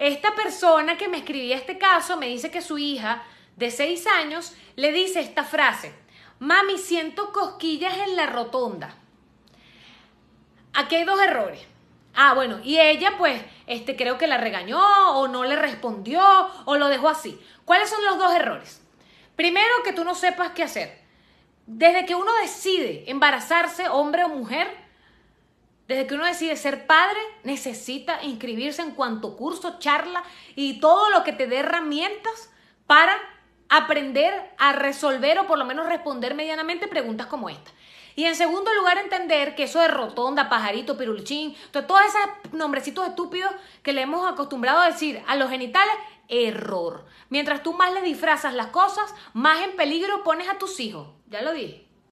Esta persona que me escribía este caso me dice que su hija de 6 años le dice esta frase, mami, siento cosquillas en la rotonda. Aquí hay dos errores. Ah, bueno, y ella pues este, creo que la regañó o no le respondió o lo dejó así. ¿Cuáles son los dos errores? Primero, que tú no sepas qué hacer. Desde que uno decide embarazarse, hombre o mujer, desde que uno decide ser padre, necesita inscribirse en cuanto curso, charla y todo lo que te dé herramientas para aprender a resolver o por lo menos responder medianamente preguntas como esta. Y en segundo lugar, entender que eso de rotonda, pajarito, pirulchín, todos esos nombrecitos estúpidos que le hemos acostumbrado a decir a los genitales, error. Mientras tú más le disfrazas las cosas, más en peligro pones a tus hijos. Ya lo dije.